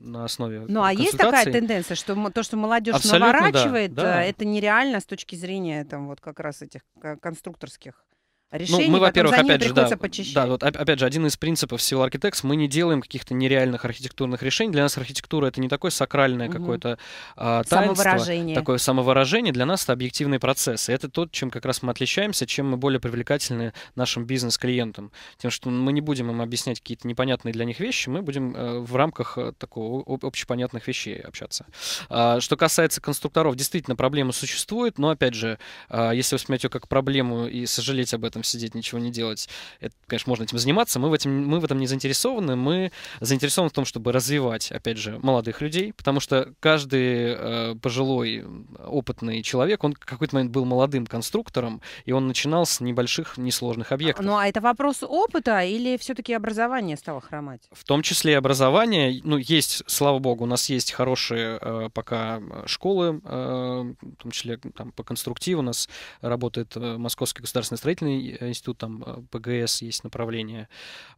на основе Ну, а есть такая тенденция, что то, что молодежь Абсолютно наворачивает, да, да. Э, это нереально с точки зрения там, вот как раз этих э, конструкторских ну, решений, ну, мы, во-первых, опять же, да, почищать. да, вот опять же, один из принципов Civil Architects, мы не делаем каких-то нереальных архитектурных решений. Для нас архитектура это не такое сакральное угу. какое-то а, таинство, самовыражение. такое самовыражение. Для нас это объективные процессы. Это тот, чем как раз мы отличаемся, чем мы более привлекательны нашим бизнес-клиентам. Тем, что мы не будем им объяснять какие-то непонятные для них вещи, мы будем э, в рамках э, такого об, общепонятных вещей общаться. А, что касается конструкторов, действительно, проблема существует, но, опять же, э, если вы смотрите как проблему и сожалеть об этом там сидеть, ничего не делать. Это, конечно, можно этим заниматься. Мы в, этом мы в этом не заинтересованы. Мы заинтересованы в том, чтобы развивать, опять же, молодых людей, потому что каждый э, пожилой, опытный человек, он в какой-то момент был молодым конструктором, и он начинал с небольших, несложных объектов. Ну, а это вопрос опыта или все-таки образование стало хромать? В том числе и образование. Ну, есть, слава богу, у нас есть хорошие э, пока школы, э, в том числе там, по конструктиву. У нас работает э, Московский государственный строительный Э, институт там э, ПГС есть направление.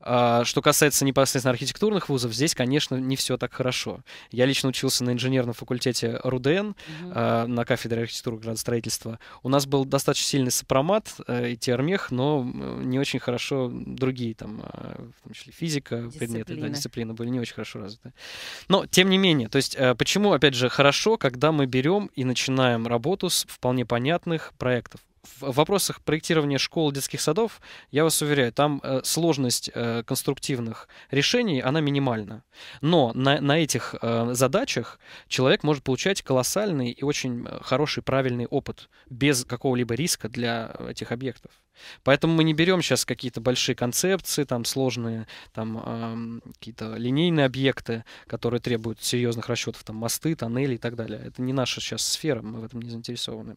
А что касается непосредственно архитектурных вузов, здесь, конечно, не все так хорошо. Я лично учился на инженерном факультете РУДН mm-hmm. Э, на кафедре архитектуры и градостроительства. У нас был достаточно сильный сопромат и термех, но не очень хорошо другие там, в том числе физика, дисциплины. предметы, да, дисциплины были не очень хорошо развиты. Но, тем не менее, то есть почему, опять же, хорошо, когда мы берем и начинаем работу с вполне понятных проектов в вопросах проектирования школ детских садов, я вас уверяю, там э, сложность э, конструктивных решений, она минимальна. Но на, на этих э, задачах человек может получать колоссальный и очень э, хороший, правильный опыт без какого-либо риска для этих объектов. Поэтому мы не берем сейчас какие-то большие концепции, там сложные, там э, какие-то линейные объекты, которые требуют серьезных расчетов, там мосты, тоннели и так далее. Это не наша сейчас сфера, мы в этом не заинтересованы.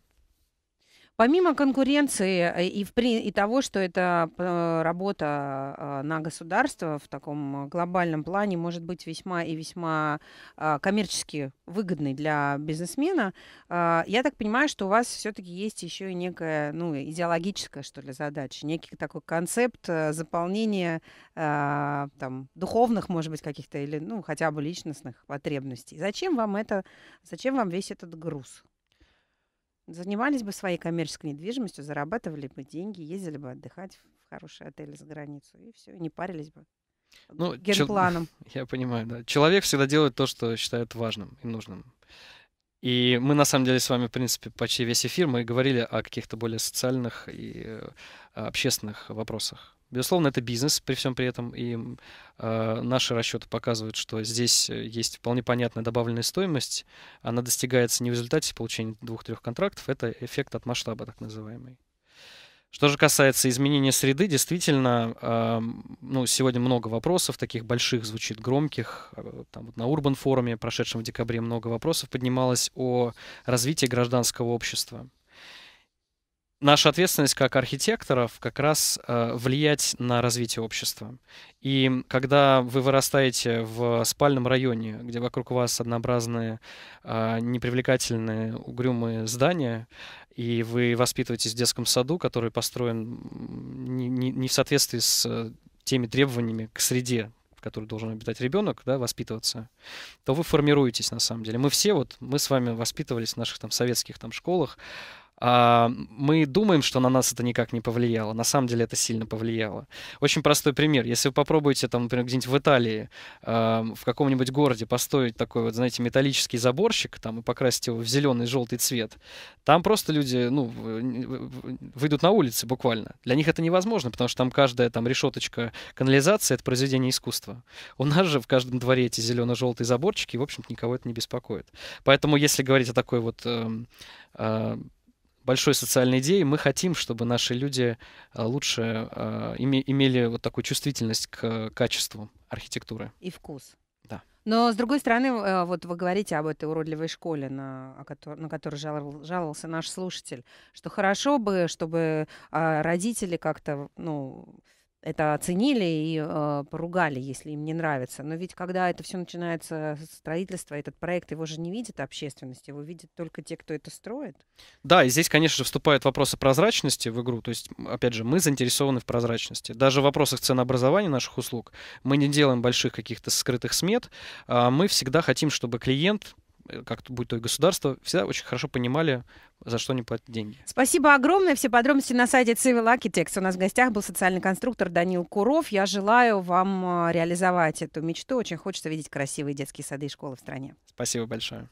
Помимо конкуренции э, и, в, и того, что это э, работа э, на государство в таком глобальном плане может быть весьма и весьма коммерчески выгодной для бизнесмена, я так понимаю, что у вас все-таки есть еще и некая ну, идеологическая, что ли, задача, некий такой концепт заполнения там, духовных, может быть, каких-то или ну, хотя бы личностных потребностей. Зачем вам это, зачем вам весь этот груз? Занимались бы своей коммерческой недвижимостью, зарабатывали бы деньги, ездили бы отдыхать в хорошие отели за границу, и все, не парились бы. Ну, генпланом. Чел... Я понимаю, да. Человек всегда делает то, что считает важным и нужным. И мы, на самом деле, с вами, в принципе, почти весь эфир мы говорили о каких-то более социальных и э, общественных вопросах. Безусловно, это бизнес при всем при этом, и э, наши расчеты показывают, что здесь э, есть вполне понятная добавленная стоимость. Она достигается не в результате получения двух-трех контрактов, это эффект от масштаба так называемый. Что же касается изменения среды, действительно, э, ну, сегодня много вопросов, таких больших, звучит громких. А, там вот на Урбан форуме, прошедшем в декабре, много вопросов поднималось о развитии гражданского общества наша ответственность как архитекторов как раз э, влиять на развитие общества. И когда вы вырастаете в спальном районе, где вокруг вас однообразные, э, непривлекательные, угрюмые здания, и вы воспитываетесь в детском саду, который построен не, не, не в соответствии с э, теми требованиями к среде, в которой должен обитать ребенок, да, воспитываться, то вы формируетесь на самом деле. Мы все вот, мы с вами воспитывались в наших там советских там школах, а, мы думаем, что на нас это никак не повлияло. На самом деле это сильно повлияло. Очень простой пример. Если вы попробуете, там, например, где-нибудь в Италии, а, в каком-нибудь городе построить такой вот, знаете, металлический заборщик, там, и покрасить его в зеленый, желтый цвет, там просто люди, ну, выйдут на улицы буквально. Для них это невозможно, потому что там каждая там решеточка канализации — это произведение искусства. У нас же в каждом дворе эти зелено-желтые заборчики, и, в общем-то, никого это не беспокоит. Поэтому, если говорить о такой вот эм, а, большой социальной идеей. Мы хотим, чтобы наши люди э, лучше э, имели вот такую чувствительность к э, качеству архитектуры. И вкус. Да. Но, с другой стороны, э, вот вы говорите об этой уродливой школе, на, на которую жаловался наш слушатель, что хорошо бы, чтобы родители как-то, ну, это оценили и э, поругали, если им не нравится. Но ведь когда это все начинается строительство, этот проект, его же не видит общественность, его видят только те, кто это строит. Да, и здесь, конечно же, вступают вопросы прозрачности в игру. То есть, опять же, мы заинтересованы в прозрачности. Даже в вопросах ценообразования наших услуг мы не делаем больших каких-то скрытых смет. А мы всегда хотим, чтобы клиент Э, как будет то и государство, всегда очень хорошо понимали, за что они платят деньги. Спасибо огромное. Все подробности на сайте Civil Architects. У нас в гостях был социальный конструктор Данил Куров. Я желаю вам э, реализовать эту мечту. Очень хочется видеть красивые детские сады и школы в стране. Спасибо большое.